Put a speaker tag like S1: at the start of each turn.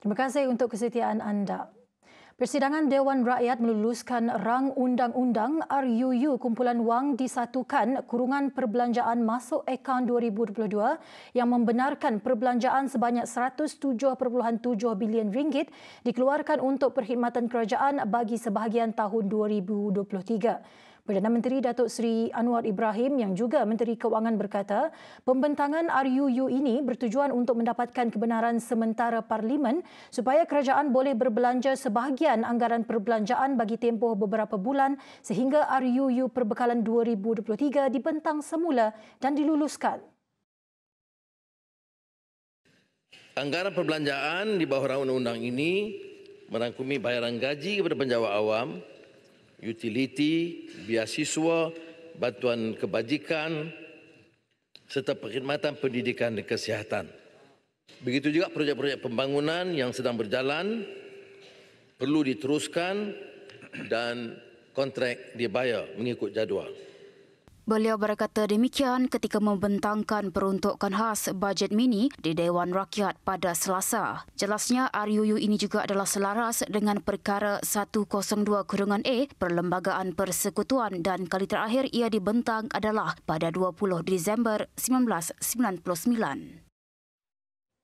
S1: Terima kasih untuk kesetiaan anda. Persidangan Dewan Rakyat meluluskan rang undang-undang RUU Kumpulan Wang Disatukan Kurungan Perbelanjaan Masuk Akaun 2022 yang membenarkan perbelanjaan sebanyak 107.7 bilion ringgit dikeluarkan untuk perkhidmatan kerajaan bagi sebahagian tahun 2023. Perdana Menteri Datuk Seri Anwar Ibrahim yang juga Menteri Keuangan berkata, pembentangan RUU ini bertujuan untuk mendapatkan kebenaran sementara Parlimen supaya kerajaan boleh berbelanja sebahagian anggaran perbelanjaan bagi tempoh beberapa bulan sehingga RUU Perbekalan 2023 dibentang semula dan diluluskan.
S2: Anggaran perbelanjaan di bawah undang-undang ini merangkumi bayaran gaji kepada penjawat awam, utiliti, biasiswa, bantuan kebajikan serta perkhidmatan pendidikan dan kesihatan. Begitu juga projek-projek pembangunan yang sedang berjalan perlu diteruskan dan kontrak dibayar mengikut jadual.
S3: Beliau berkata demikian ketika membentangkan peruntukan khas bajet mini di Dewan Rakyat pada Selasa. Jelasnya RUU ini juga adalah selaras dengan perkara 102-A Perlembagaan Persekutuan dan kali terakhir ia dibentang adalah pada 20 Disember 1999.